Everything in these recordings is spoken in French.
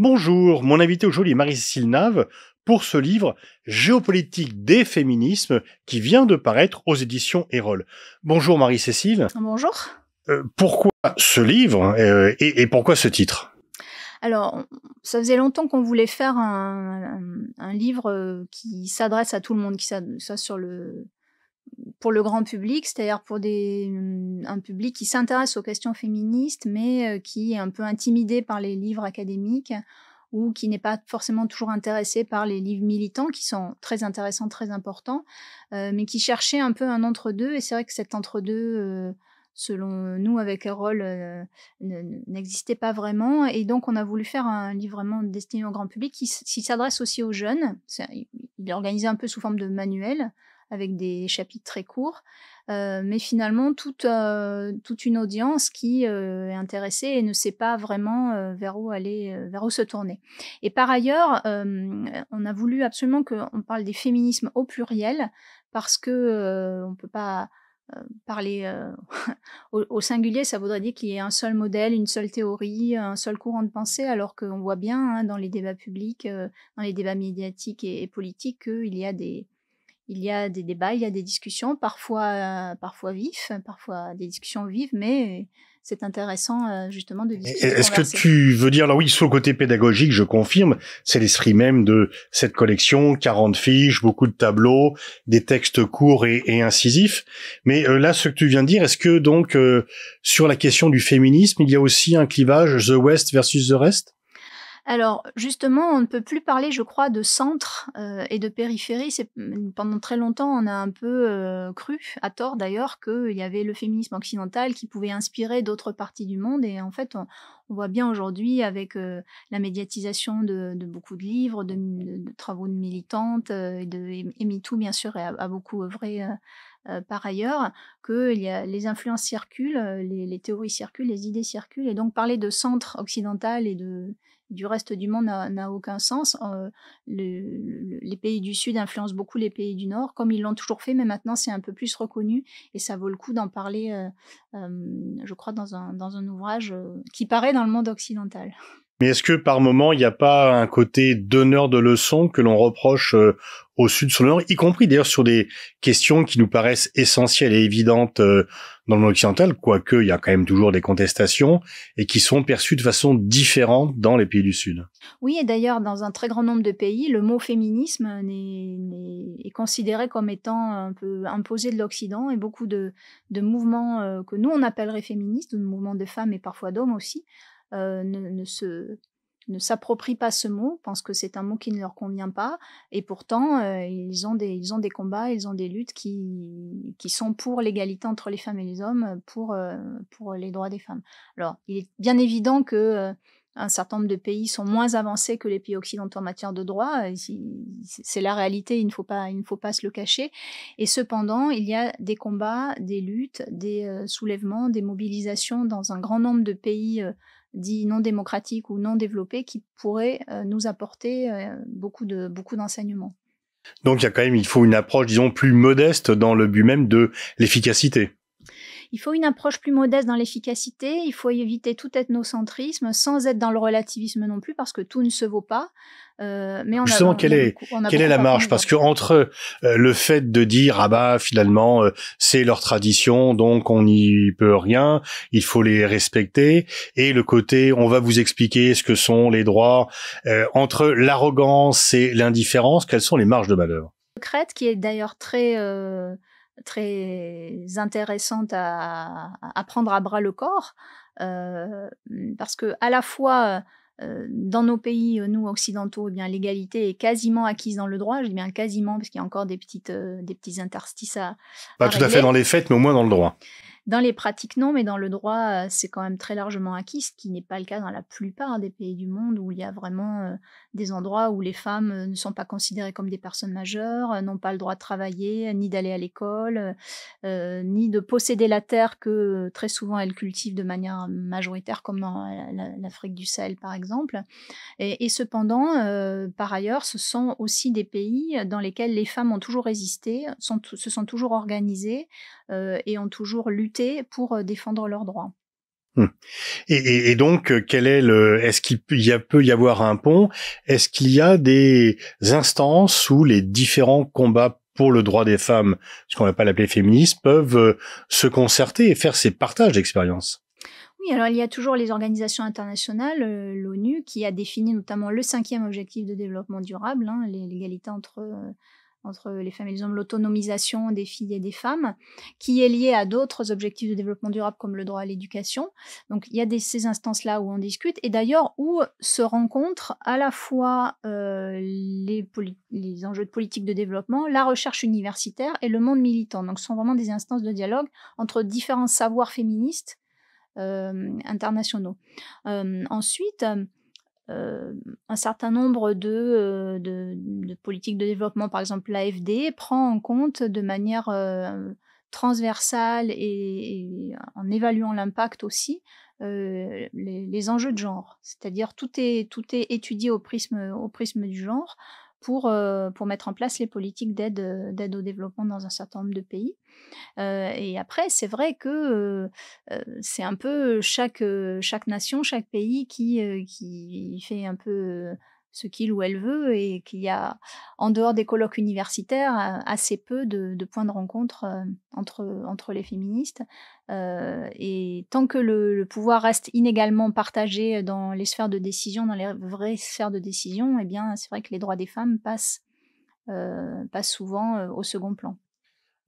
Bonjour, mon invité aujourd'hui est Marie-Cécile Nave pour ce livre Géopolitique des féminismes qui vient de paraître aux éditions Erol. Bonjour Marie-Cécile. Bonjour. Euh, pourquoi ce livre euh, et, pourquoi ce titre alors, ça faisait longtemps qu'on voulait faire un, livre qui s'adresse à tout le monde, qui s'adresse sur le, pour le grand public, c'est-à-dire pour des, mm, un public qui s'intéresse aux questions féministes, mais euh, qui est un peu intimidé par les livres académiques ou qui n'est pas forcément toujours intéressé par les livres militants, qui sont très intéressants, très importants, euh, mais qui cherchait un peu un entre-deux. Et c'est vrai que cet entre-deux, euh, selon nous, avec Erol, n'existait pas vraiment. Et donc, on a voulu faire un livre vraiment destiné au grand public qui, s'adresse aussi aux jeunes. il est organisé un peu sous forme de manuel avec des chapitres très courts, euh, mais finalement toute, euh, toute une audience qui euh, est intéressée et ne sait pas vraiment vers où aller, vers où se tourner. Et par ailleurs, on a voulu absolument qu'on parle des féminismes au pluriel parce que on peut pas parler au, singulier, ça voudrait dire qu'il y ait un seul modèle, une seule théorie, un seul courant de pensée, alors qu'on voit bien hein, dans les débats publics, dans les débats médiatiques et politiques, qu'il y a des, il y a des débats, il y a des discussions, parfois, euh, parfois vifs, parfois des discussions vives, mais c'est intéressant euh, justement de discuter. Est-ce que tu veux dire, là oui, sur le côté pédagogique, je confirme, c'est l'esprit même de cette collection, 40 fiches, beaucoup de tableaux, des textes courts et, incisifs. Mais euh, là, ce que tu viens de dire, est-ce que donc sur la question du féminisme, il y a aussi un clivage The West versus The Rest alors justement, on ne peut plus parler, je crois, de centre euh, et de périphérie. C'est, mm, pendant très longtemps, on a un peu euh, cru, à tort d'ailleurs, qu'il y avait le féminisme occidental qui pouvait inspirer d'autres parties du monde. Et en fait, on, voit bien aujourd'hui avec euh, la médiatisation de, beaucoup de livres, de, travaux de militantes, et, de, MeToo bien sûr a, a beaucoup œuvré. par ailleurs que les influences circulent, les, théories circulent, les idées circulent. Et donc parler de centre occidental et de, du reste du monde n'a aucun sens. Euh, les pays du Sud influencent beaucoup les pays du Nord, comme ils l'ont toujours fait, mais maintenant c'est un peu plus reconnu et ça vaut le coup d'en parler, euh, euh, je crois, dans un, dans un ouvrage qui paraît dans le monde occidental. Mais est-ce que par moment, il n'y a pas un côté donneur de leçons que l'on reproche euh, au sud sur le nord, y compris d'ailleurs sur des questions qui nous paraissent essentielles et évidentes euh, dans le monde occidental, quoique il y a quand même toujours des contestations, et qui sont perçues de façon différente dans les pays du sud. Oui, et d'ailleurs, dans un très grand nombre de pays, le mot féminisme est, considéré comme étant un peu imposé de l'Occident, et beaucoup de, mouvements euh, que nous, on appellerait féministes, ou de mouvements de femmes et parfois d'hommes aussi, euh, ne, se ne s'approprient pas ce mot, pensent que c'est un mot qui ne leur convient pas, et pourtant euh, ils, ont des, ils ont des combats, ils ont des luttes qui, sont pour l'égalité entre les femmes et les hommes, pour, euh, pour les droits des femmes. Alors, il est bien évident que un certain nombre de pays sont moins avancés que les pays occidentaux en matière de droits c'est la réalité, il ne, faut pas, il ne faut pas se le cacher, et cependant, il y a des combats, des luttes, des soulèvements, des mobilisations dans un grand nombre de pays dits non démocratique ou non développé qui pourrait euh, nous apporter euh, beaucoup de beaucoup d'enseignements. Donc il y a quand même il faut une approche disons plus modeste dans le but même de l'efficacité. Il faut une approche plus modeste dans l'efficacité, il faut éviter tout ethnocentrisme sans être dans le relativisme non plus parce que tout ne se vaut pas. Euh, mais on Justement, quelle, est, quelle est la marge Parce que entre euh, le fait de dire ah bah finalement euh, c'est leur tradition donc on n'y peut rien, il faut les respecter et le côté on va vous expliquer ce que sont les droits euh, entre l'arrogance et l'indifférence, quelles sont les marges de valeur Crète, qui est d'ailleurs très très intéressante à, prendre à bras le corps, euh, parce que à la fois euh, dans nos pays, euh, nous occidentaux, eh bien l'égalité est quasiment acquise dans le droit. Je dis bien quasiment parce qu'il y a encore des petites, des petits interstices à. Pas tout à fait dans les faits, mais au moins dans le droit. Dans les pratiques, non, mais dans le droit, euh, c'est quand même très largement acquis, ce qui n'est pas le cas dans la plupart des pays du monde où il y a vraiment euh, des endroits où les femmes euh, ne sont pas considérées comme des personnes majeures, n'ont pas le droit de travailler, ni d'aller à l'école, ni de posséder la terre que très souvent elles cultivent de manière majoritaire, comme dans l'Afrique du Sahel par exemple. Et, cependant, par ailleurs, ce sont aussi des pays dans lesquels les femmes ont toujours résisté, se sont toujours organisées et ont toujours lutté pour euh, défendre leurs droits. Mmh. Et, donc, euh, quel est le Est-ce qu'il peut y, a, peut y avoir un pont Est-ce qu'il y a des instances où les différents combats pour le droit des femmes, ce qu'on va pas l'appeler féministes, peuvent euh, se concerter et faire ces partages d'expériences oui, alors il y a toujours les organisations internationales, l'ONU, qui a défini notamment le cinquième objectif de développement durable, hein, l'égalité entre entre les femmes et les hommes, l'autonomisation des filles et des femmes, qui est liée à d'autres objectifs de développement durable comme le droit à l'éducation. Donc il y a ces instances-là où on discute, et d'ailleurs où se rencontrent à la fois euh, les, enjeux de politique de développement, la recherche universitaire et le monde militant. Donc ce sont vraiment des instances de dialogue entre différents savoirs féministes euh, internationaux. Euh, ensuite, euh, un certain nombre euh, de, politiques de développement, par exemple l'AFD, prend en compte de manière euh, transversale et, en évaluant l'impact aussi les, les, enjeux de genre. C'est-à-dire tout est, tout est étudié au prisme, au prisme du genre pour, euh, pour mettre en place les politiques d'aide, euh, d'aide au développement dans un certain nombre de pays. Euh, et après, c'est vrai que c'est un peu chaque, chaque nation, chaque pays qui, qui fait un peu ce qu'il ou elle veut et qu'il y a, en dehors des colloques universitaires, assez peu de, points de rencontre euh, entre, entre les féministes. Euh, et tant que le, pouvoir reste inégalement partagé dans les sphères de décision, dans les vraies sphères de décision, eh bien, c'est vrai que les droits des femmes passent, euh, passent souvent au second plan.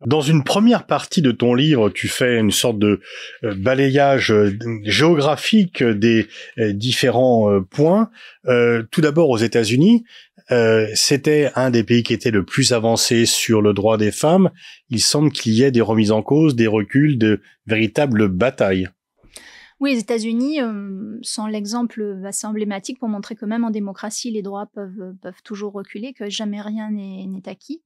Dans une première partie de ton livre, tu fais une sorte de euh, balayage euh, géographique des euh, différents points. tout d'abord aux États-Unis, c'était un des pays qui était le plus avancé sur le droit des femmes. Il semble qu'il y ait des remises en cause, des reculs, de véritables batailles. Oui, les États-Unis sont l'exemple assez emblématique pour montrer que même en démocratie, les droits peuvent, peuvent toujours reculer, que jamais rien n'est acquis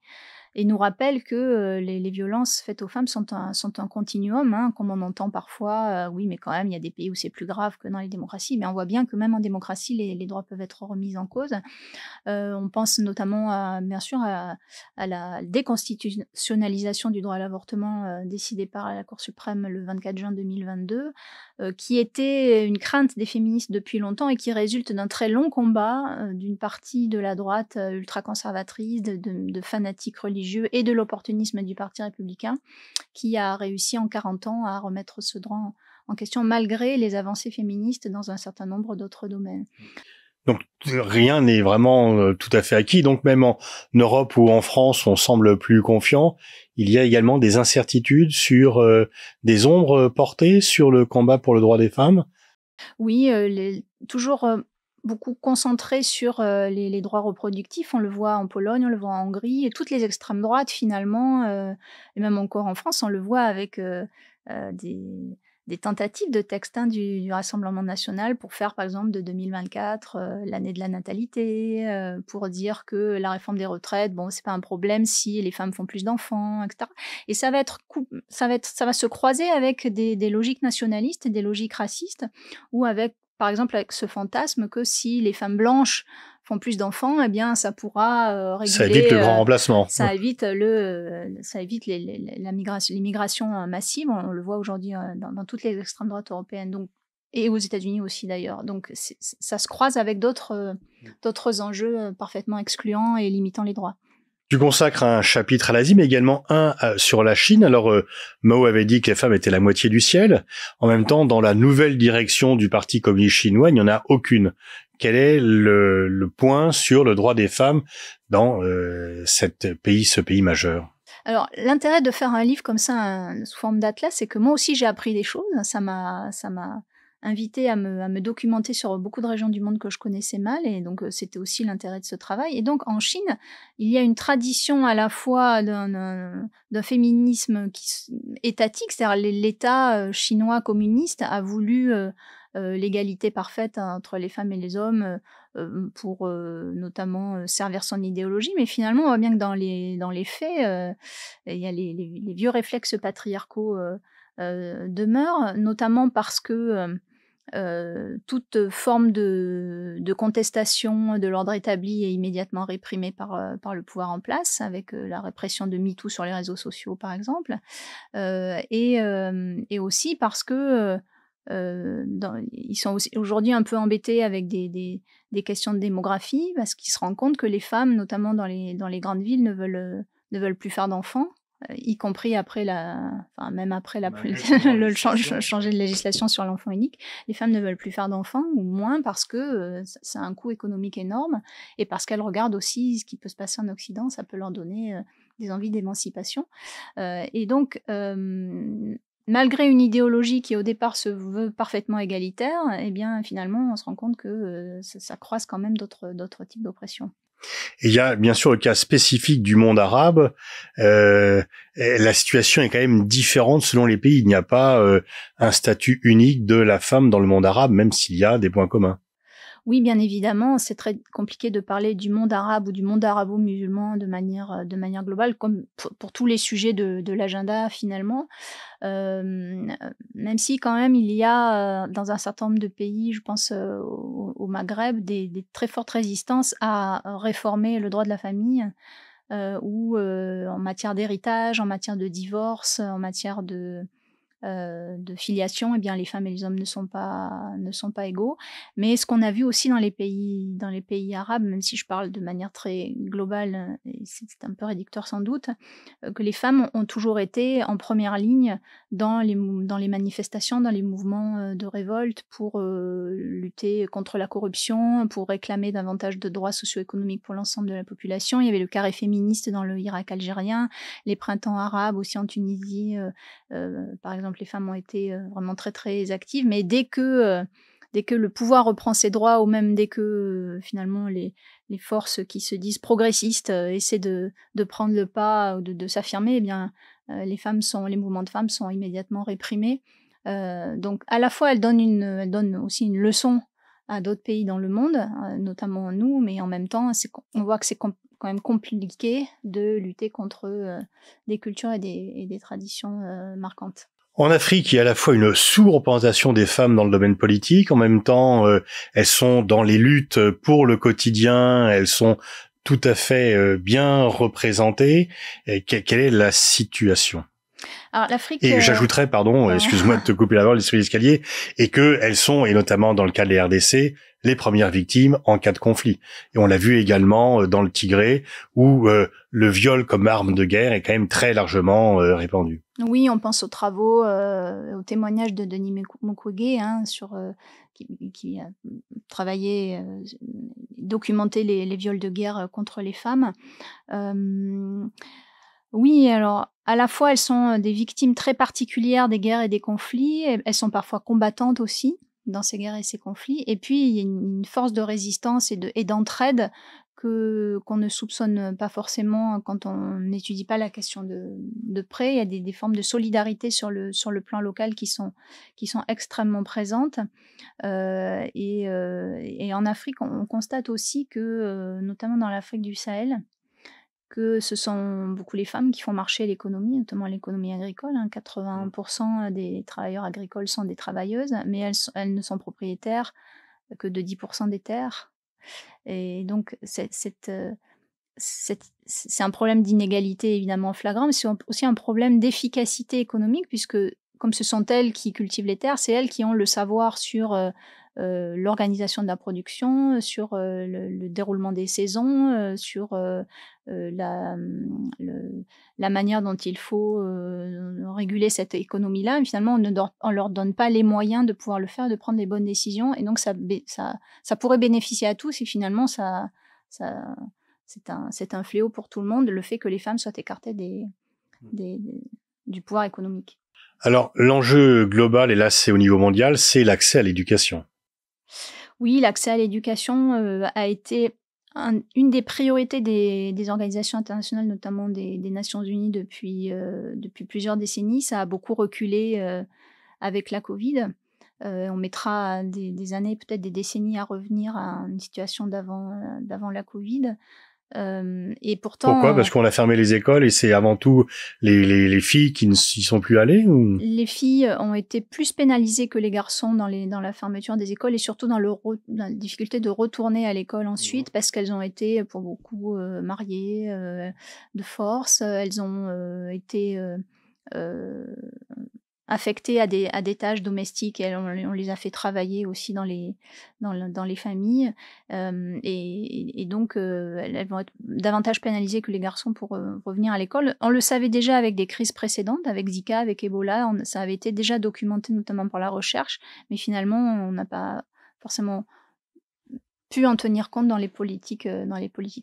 et nous rappelle que euh, les, violences faites aux femmes sont un, sont un continuum, hein, comme on entend parfois, euh, oui, mais quand même, il y a des pays où c'est plus grave que dans les démocraties, mais on voit bien que même en démocratie, les, droits peuvent être remis en cause. Euh, on pense notamment, à, bien sûr, à, la déconstitutionnalisation du droit à l'avortement décidée par la Cour suprême le 24 juin 2022, qui était une crainte des féministes depuis longtemps et qui résulte d'un très long combat d'une partie de la droite ultra-conservatrice, de, fanatiques religieuses et de l'opportunisme du Parti républicain, qui a réussi en 40 ans à remettre ce droit en, question, malgré les avancées féministes dans un certain nombre d'autres domaines. Donc rien n'est vraiment euh, tout à fait acquis. Donc même en Europe ou en France, on semble plus confiant. Il y a également des incertitudes sur euh, des ombres portées sur le combat pour le droit des femmes. Oui, euh, toujours beaucoup concentré sur euh, les, droits reproductifs. On le voit en Pologne, on le voit en Hongrie, et toutes les extrêmes droites finalement, euh, et même encore en France, on le voit avec euh, des, tentatives de texte hein, du, Rassemblement national pour faire par exemple de 2024 l'année de la natalité, pour dire que la réforme des retraites, bon, c'est pas un problème si les femmes font plus d'enfants, etc. Et ça va être, ça va être, ça va se croiser avec des, des logiques nationalistes et des logiques racistes, ou avec par exemple avec ce fantasme que si les femmes blanches font plus d'enfants, eh bien ça pourra réguler. Euh, ça évite le grand euh, remplacement. Ça évite le, euh, ça la migration, l'immigration massive. On, le voit aujourd'hui dans, toutes les extrêmes droites européennes. Donc et aux États-Unis aussi d'ailleurs. Donc ça se croise avec d'autres mm. d'autres enjeux parfaitement excluants et limitant les droits. Tu consacres un chapitre à l'Asie, mais également un euh, sur la Chine. Alors, euh, Mao avait dit que les femmes étaient la moitié du ciel. En même temps, dans la nouvelle direction du Parti communiste chinois, il n'y en a aucune. Quel est le, le, point sur le droit des femmes dans euh, cette pays, ce pays majeur alors, l'intérêt de faire un livre comme ça, sous forme d'atlas, c'est que moi aussi j'ai appris des choses. Ça m'a, ça m'a, invité à me, documenter sur beaucoup de régions du monde que je connaissais mal, et donc euh, c'était aussi l'intérêt de ce travail. Et donc en Chine, il y a une tradition à la fois d'un féminisme qui, étatique, c'est-à-dire l'État euh, chinois communiste a voulu euh, l'égalité parfaite entre les femmes et les hommes pour notamment servir son idéologie. Mais finalement, on voit bien que dans les, dans les faits, il y a les vieux réflexes patriarcaux demeurent, notamment parce que euh, toute forme de, contestation de l'ordre établi est immédiatement réprimée par, euh, par le pouvoir en place, avec euh, la répression de MeToo sur les réseaux sociaux, par exemple, et, aussi parce que ils sont aujourd'hui un peu embêtés avec des, questions de démographie, parce qu'ils se rendent compte que les femmes, notamment dans les, dans les grandes villes, veulent, ne veulent plus faire d'enfants. Euh, y compris après la, même après la, bah, le changer de législation sur l'enfant unique, les femmes ne veulent plus faire d'enfants ou moins parce que ça euh, a un coût économique énorme et parce qu'elles regardent aussi ce qui peut se passer en Occident, ça peut leur donner euh, des envies d'émancipation. et donc malgré une idéologie qui au départ se veut parfaitement égalitaire, eh bien finalement on se rend compte que ça, ça croise quand même d'autres types d'oppression. Et il y a bien sûr le cas spécifique du monde arabe. Euh, la situation est quand même différente selon les pays. Il n'y a pas euh, un statut unique de la femme dans le monde arabe, même s'il y a des points communs. Oui, bien évidemment, c'est très compliqué de parler du monde arabe ou du monde arabo-musulman de manière, euh, de manière globale, comme pour, tous les sujets de, l'agenda finalement. même si quand même il y a euh, dans un certain nombre de pays, je pense euh, au, Maghreb, des, très fortes résistances à réformer le droit de la famille. ou en matière d'héritage, en matière de divorce, en matière de euh, de filiation, eh bien, les femmes et les hommes ne sont pas, ne sont pas égaux. Mais ce qu'on a vu aussi dans les pays, dans les pays arabes, même si je parle de manière très globale, euh, c'est un peu réducteur sans doute, euh, que les femmes ont toujours été en première ligne dans les, dans les manifestations, dans les mouvements de révolte pour lutter contre la corruption, pour réclamer davantage de droits socio-économiques pour l'ensemble de la population. Il y avait le carré féministe dans le Irak algérien, les printemps arabes aussi en Tunisie, par exemple les femmes ont été euh, vraiment très très actives, mais dès que euh, dès que le pouvoir reprend ses droits ou même dès que euh, finalement les, forces qui se disent progressistes essaient de, prendre le pas ou de, s'affirmer, eh bien les femmes sont les mouvements de femmes sont immédiatement réprimés. donc à la fois elles donne une, aussi une leçon à d'autres pays dans le monde, notamment nous, mais en même temps on voit que c'est quand même compliqué de lutter contre des cultures et et des traditions marquantes. En Afrique, il y a à la fois une sous-représentation des femmes dans le domaine politique, en même temps, euh, elles sont dans les luttes pour le quotidien, elles sont tout à fait euh, bien représentées. Et quelle est la situation Et euh, j'ajouterais, pardon, excuse-moi de te couper la parole, sur l'escalier, et que elles sont, et notamment dans le cas des RDC, les premières victimes en cas de conflit. Et on l'a vu également dans le Tigré, où le viol comme arme de guerre est quand même très largement répandu. Oui, on pense aux travaux, euh, au témoignage de Denis Mukwege, hein, euh, qui, a travaillé, euh, documenté les, viols de guerre contre les femmes. oui, alors à la fois elles sont des victimes très particulières des guerres et des conflits, elles sont parfois combattantes aussi dans ces guerres et ces conflits, et puis il y a une, force de résistance et d'entraide qu'on ne soupçonne pas forcément hein, quand on n'étudie pas la question de, de près. Il y a des, formes de solidarité sur le, sur le plan local qui sont, qui sont extrêmement présentes. Euh, euh, et, en Afrique, on, constate aussi que, euh, notamment dans l'Afrique du Sahel, que ce sont beaucoup les femmes qui font marcher l'économie, notamment l'économie agricole. 80% hein. mmh. des travailleurs agricoles sont des travailleuses, mais elles, elles ne sont propriétaires que de 10% des terres. Et donc, euh, c'est un problème d'inégalité évidemment flagrant, mais c'est aussi un problème d'efficacité économique, puisque comme ce sont elles qui cultivent les terres, c'est elles qui ont le savoir sur euh, euh, l'organisation de la production, sur euh, le, déroulement des saisons, sur la, la, manière dont il faut réguler cette économie-là. Finalement, on ne leur donne pas les moyens de pouvoir le faire, de prendre les bonnes décisions. Et donc, ça, ça, ça pourrait bénéficier à tous et finalement, ça, c'est un, fléau pour tout le monde, le fait que les femmes soient écartées des, mmh. du pouvoir économique. Alors l'enjeu global, et là c'est au niveau mondial, c'est l'accès à l'éducation. Oui, l'accès à l'éducation euh, a été une des priorités des, organisations internationales, notamment des, Nations Unies euh, depuis, plusieurs décennies. Ça a beaucoup reculé euh, avec la Covid. on mettra des, des années, peut-être des décennies à revenir à une situation d'avant la Covid. Euh, et pourtant. Pourquoi Parce qu'on a fermé les écoles et c'est avant tout les, filles qui ne s'y sont plus allées Les filles ont été plus pénalisées que les garçons dans, les, dans la fermeture des écoles et surtout dans, le la difficulté de retourner à l'école ensuite parce qu'elles ont été pour beaucoup euh, mariées euh, de force, elles ont été affectées à des, tâches domestiques. Et on, les a fait travailler aussi dans les, familles. Euh, et, donc, euh, elles vont être davantage pénalisées que les garçons pour euh, revenir à l'école. On le savait déjà avec des crises précédentes, avec Zika, avec Ebola. ça avait été déjà documenté, notamment par la recherche. Mais finalement, on n'a pas forcément pu en tenir compte dans les politiques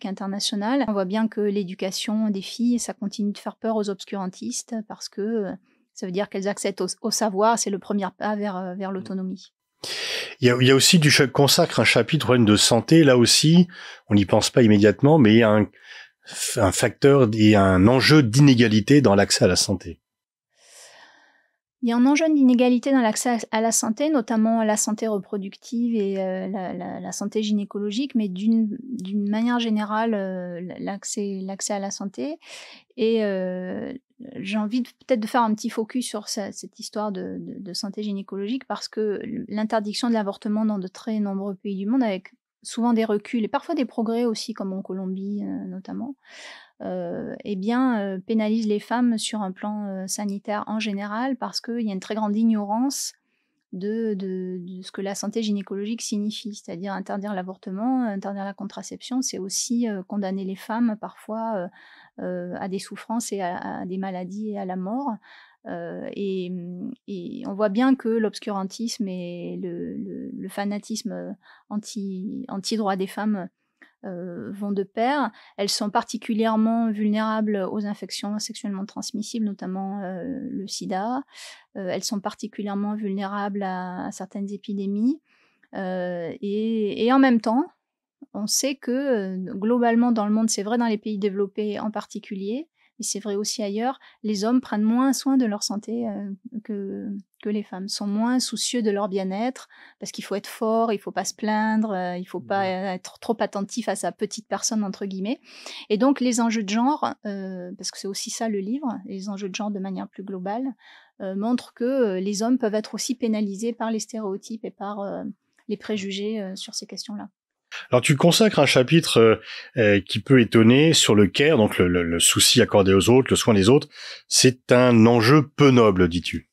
internationales. On voit bien que l'éducation des filles, ça continue de faire peur aux obscurantistes parce que ça veut dire qu'elles accèdent au, savoir, c'est le premier pas vers, euh, mmh. l'autonomie. Il y, a, aussi du consacre un chapitre de santé. Là aussi, on n'y pense pas immédiatement, mais il y a un facteur et un enjeu d'inégalité dans l'accès à la santé. Il y a un enjeu d'inégalité dans l'accès à la santé, notamment la santé reproductive et euh, la, santé gynécologique, mais d'une manière générale, euh, l'accès à la santé. Et euh, j'ai envie peut-être de faire un petit focus sur cette histoire de, santé gynécologique, parce que l'interdiction de l'avortement dans de très nombreux pays du monde, avec souvent des reculs et parfois des progrès aussi, comme en Colombie notamment, euh, eh bien, euh, pénalise les femmes sur un plan euh, sanitaire en général parce qu'il y a une très grande ignorance de, ce que la santé gynécologique signifie, c'est-à-dire interdire l'avortement, interdire la contraception, c'est aussi euh, condamner les femmes parfois à des souffrances et à, des maladies et à la mort. Et, on voit bien que l'obscurantisme et le, fanatisme anti-droit des femmes euh, vont de pair. Elles sont particulièrement vulnérables aux infections sexuellement transmissibles, notamment euh, le sida. Euh, elles sont particulièrement vulnérables à, certaines épidémies. et en même temps, on sait que globalement dans le monde, c'est vrai dans les pays développés en particulier, et c'est vrai aussi ailleurs, les hommes prennent moins soin de leur santé que, que les femmes, sont moins soucieux de leur bien-être, parce qu'il faut être fort, il faut pas se plaindre, il il faut mmh pas être trop attentif à sa petite personne, entre guillemets. Et donc les enjeux de genre, parce que c'est aussi ça le livre, les enjeux de genre de manière plus globale, montrent que les hommes peuvent être aussi pénalisés par les stéréotypes et par les préjugés sur ces questions-là. Alors tu consacres un chapitre euh, euh, qui peut étonner sur le care, donc le, souci accordé aux autres, le soin des autres. C'est un enjeu peu noble, dis-tu.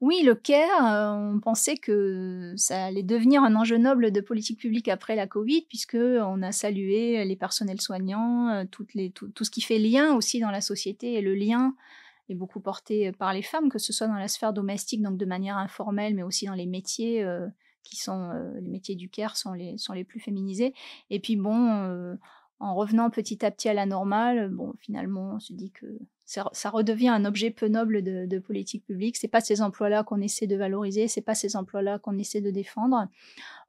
Oui, le care, euh, on pensait que ça allait devenir un enjeu noble de politique publique après la Covid, puisque on a salué les personnels soignants, toutes tout, ce qui fait lien aussi dans la société et le lien est beaucoup porté par les femmes, que ce soit dans la sphère domestique, donc de manière informelle, mais aussi dans les métiers qui sont les métiers du care sont les plus féminisés. Et puis bon, en revenant petit à petit à la normale, bon finalement on se dit que ça, redevient un objet peu noble de, politique publique. C'est pas ces emplois-là qu'on essaie de valoriser, c'est pas ces emplois-là qu'on essaie de défendre.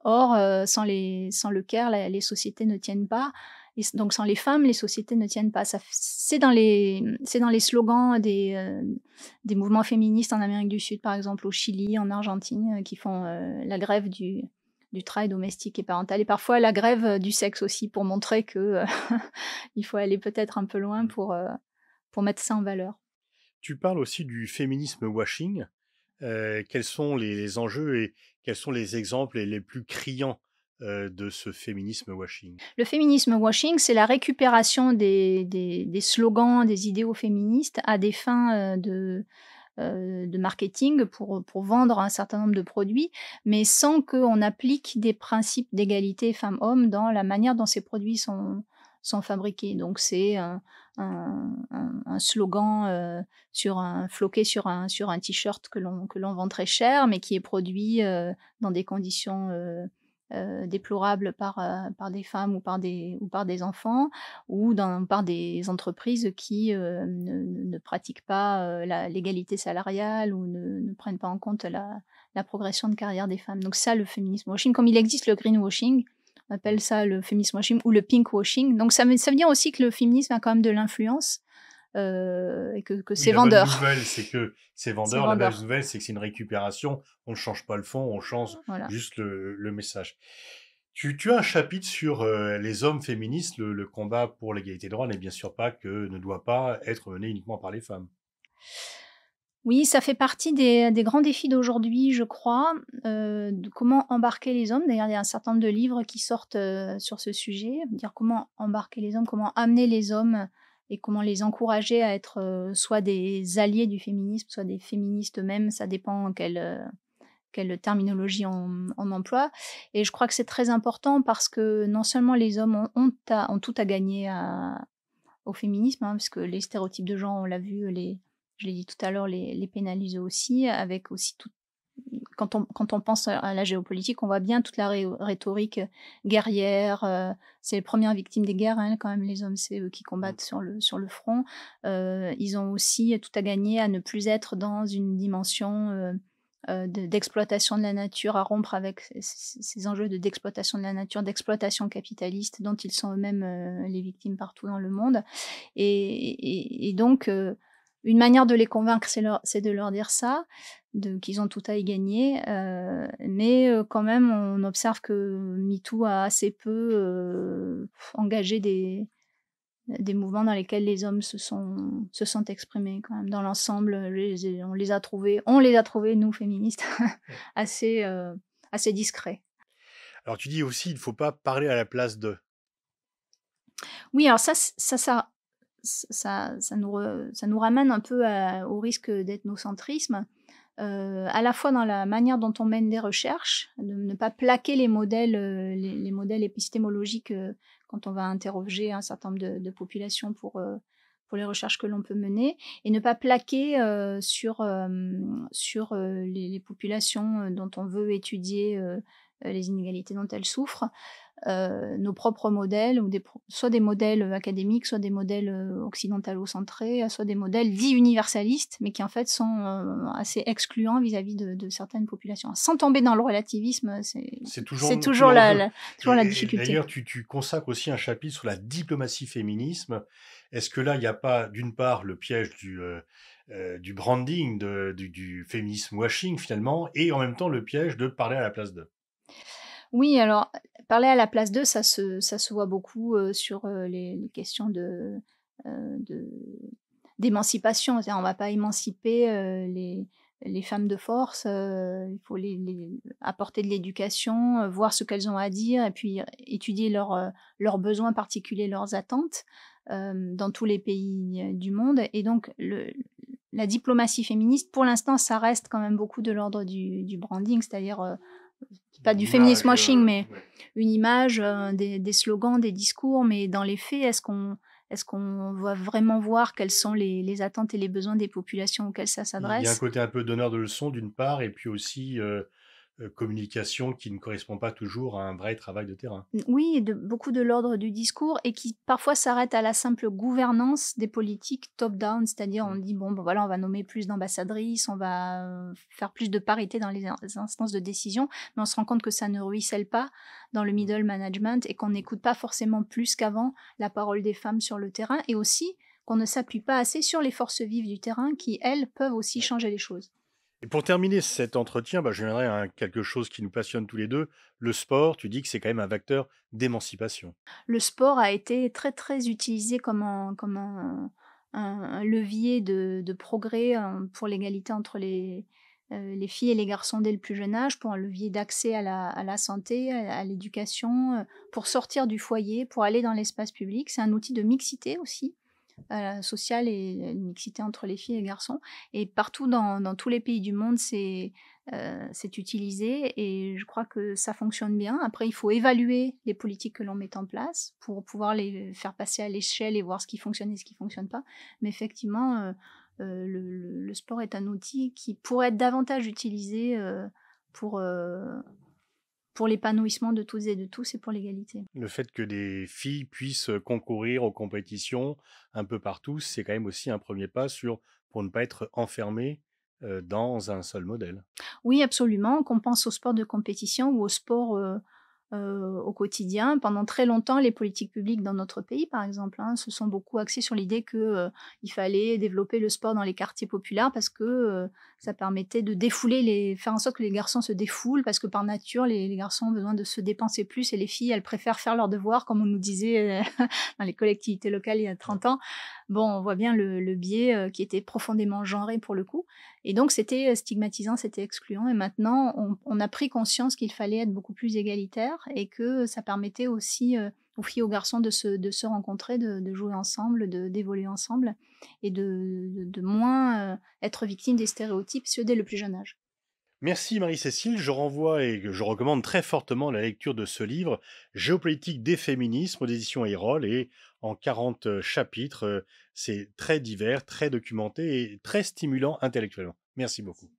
Or, sans sans le care, les sociétés ne tiennent pas donc sans les femmes, les sociétés ne tiennent pas. C'est dans, les, dans les slogans euh, des, mouvements féministes en Amérique du Sud, par exemple, au Chili, en Argentine, euh, qui font euh, la grève du, travail domestique et parental, et parfois la grève du sexe aussi, pour montrer que il faut aller peut-être un peu loin mmh. pour, pour mettre ça en valeur. Tu parles aussi du féminisme washing. quels sont les, enjeux et quels sont les exemples les plus criants euh, de ce féminisme washing Le féminisme washing, c'est la récupération des, slogans, des idéaux féministes à des fins euh, de, euh, de marketing pour, pour vendre un certain nombre de produits, mais sans qu'on applique des principes d'égalité femmes-hommes dans la manière dont ces produits sont, sont fabriqués. Donc c'est un, slogan sur un floqué sur un sur un t-shirt que l'on vend très cher, mais qui est produit dans des conditions euh, déplorables euh, par, des femmes ou par des, ou par des enfants ou par des entreprises qui euh, ne, pratiquent pas l'égalité salariale ou ne, prennent pas en compte la, progression de carrière des femmes. Donc ça, le féminisme washing, comme il existe le greenwashing, on appelle mmh. ça le féminisme washing ou le pink washing. Donc ça, ça veut dire aussi que le féminisme a quand même de l'influence euh, et que, ces vendeurs. La nouvelle, c'est que ces vendeurs, la bonne nouvelle, c'est que c'est une récupération. On ne change pas le fond, on change juste le, message. Tu, as un chapitre sur euh, les hommes féministes, le, combat pour l'égalité de droits n'est bien sûr pas que ne doit pas être mené uniquement par les femmes. Oui, ça fait partie des, grands défis d'aujourd'hui, je crois, euh, de comment embarquer les hommes. D'ailleurs, il y a un certain nombre de livres qui sortent sur ce sujet, dire comment embarquer les hommes, comment amener les hommes et comment les encourager à être euh, soit des alliés du féminisme, soit des féministes eux-mêmes, ça dépend quelle, euh, quelle terminologie on, emploie. Et je crois que c'est très important parce que non seulement les hommes ont, tout à gagner au féminisme, puisque hein, parce que les stéréotypes de genre, on l'a vu, les, je l'ai dit tout à l'heure, les, les pénalisent aussi, avec aussi tout, quand on, quand on pense à la géopolitique, on voit bien toute la rhétorique euh, guerrière. Euh, c'est les premières victimes des guerres, hein, quand même, les hommes, c'est eux qui mmh. combattent sur le, sur le front. Euh, ils ont aussi tout à gagner à ne plus être dans une dimension d'exploitation de, la nature, à rompre avec ces enjeux d'exploitation de, la nature, d'exploitation capitaliste dont ils sont eux-mêmes les victimes partout dans le monde. et donc, une manière de les convaincre, c'est de leur dire ça, qu'ils ont tout à y gagner. Euh, mais euh, quand même, on observe que MeToo a assez peu euh, engagé des, des mouvements dans lesquels les hommes se sont, se sont exprimés quand même. Dans l'ensemble, on les a trouvés, on les a trouvés, nous féministes, assez, assez discrets. Alors tu dis aussi, il ne faut pas parler à la place de. Oui, alors ça, ça, ça, ça, ça, nous ça nous ramène un peu au risque d'ethnocentrisme, euh, à la fois dans la manière dont on mène des recherches, de ne pas plaquer les modèles, euh, les, modèles épistémologiques euh, quand on va interroger un certain nombre de, populations pour, pour les recherches que l'on peut mener, et ne pas plaquer sur, sur les, les, populations dont on veut étudier euh, les inégalités dont elles souffrent, euh, nos propres modèles, ou des, soit des modèles académiques, soit des modèles euh, occidentalo-centrés, soit des modèles dits universalistes, mais qui en fait sont assez excluants vis-à-vis de, certaines populations. Sans tomber dans le relativisme, c'est toujours, la, difficulté. D'ailleurs, tu, consacres aussi un chapitre sur la diplomatie féminisme. Est-ce que là, il n'y a pas, d'une part, le piège du... du branding, du, du, féminisme washing finalement, et en même temps le piège de parler à la place d'eux. Oui, alors parler à la place d'eux, ça se, ça se voit beaucoup sur les, questions de, d'émancipation. on ne va pas émanciper les, femmes de force. il faut les, apporter de l'éducation, voir ce qu'elles ont à dire, et puis étudier leurs besoins particuliers, leurs attentes dans tous les pays du monde. Et donc la diplomatie féministe, pour l'instant, ça reste quand même beaucoup de l'ordre du, du branding, c'est-à-dire pas du féminisme washing, euh, mais une image, euh, des, slogans, des discours, mais dans les faits, est-ce qu'on est-ce va vraiment voir quelles sont les, attentes et les besoins des populations auxquelles ça s'adresse Il y a un côté un peu donneur de leçons d'une part, et puis aussi euh, euh, communication qui ne correspond pas toujours à un vrai travail de terrain. Oui, beaucoup de l'ordre du discours et qui parfois s'arrête à la simple gouvernance des politiques top-down, c'est-à-dire on mmh. dit bon, ben voilà, on va nommer plus d'ambassadrices, on va euh, faire plus de parité dans les instances de décision, mais on se rend compte que ça ne ruisselle pas dans le mmh. middle management et qu'on n'écoute pas forcément plus qu'avant la parole des femmes sur le terrain et aussi qu'on ne s'appuie pas assez sur les forces vives du terrain qui, elles, peuvent aussi changer les choses. Et pour terminer cet entretien, bah, je viendrai à quelque chose qui nous passionne tous les deux. Le sport, tu dis que c'est quand même un vecteur d'émancipation. Le sport a été très très utilisé comme un, comme un, levier de, progrès euh, pour l'égalité entre les, euh, les filles et les garçons dès le plus jeune âge, pour un levier d'accès à la, santé, à l'éducation, euh, pour sortir du foyer, pour aller dans l'espace public. C'est un outil de mixité aussi sociale et une mixité entre les filles et les garçons. Et partout dans, dans tous les pays du monde, c'est euh, utilisé et je crois que ça fonctionne bien. Après, il faut évaluer les politiques que l'on met en place pour pouvoir les faire passer à l'échelle et voir ce qui fonctionne et ce qui ne fonctionne pas. Mais effectivement, euh, euh, le, le, sport est un outil qui pourrait être davantage utilisé euh, pour pour l'épanouissement de toutes et de tous et pour l'égalité. Le fait que des filles puissent euh, concourir aux compétitions un peu partout, c'est quand même aussi un premier pas sur pour ne pas être enfermées euh, dans un seul modèle. Oui, absolument. Qu'on pense au sport de compétition ou au sport euh, euh, au quotidien. Pendant très longtemps, les politiques publiques dans notre pays, par exemple, hein, se sont beaucoup axées sur l'idée qu'il euh, fallait développer le sport dans les quartiers populaires parce que euh, ça permettait de défouler, les, faire en sorte que les garçons se défoulent parce que par nature, les, garçons ont besoin de se dépenser plus et les filles, elles préfèrent faire leurs devoirs, comme on nous disait dans les collectivités locales il y a 30 ans. Bon, on voit bien le, le biais qui était profondément genré pour le coup. Et donc, c'était euh, stigmatisant, c'était excluant. Et maintenant, on, a pris conscience qu'il fallait être beaucoup plus égalitaire et que ça permettait aussi euh, aux filles et aux garçons de se, rencontrer, de, jouer ensemble, d'évoluer ensemble et de, moins euh, être victime des stéréotypes, ceux dès le plus jeune âge. Merci Marie-Cécile, je renvoie et je recommande très fortement la lecture de ce livre, Géopolitique des féminismes, aux éditions et en 40 euh, chapitres, euh, c'est très divers, très documenté et très stimulant intellectuellement. Merci beaucoup.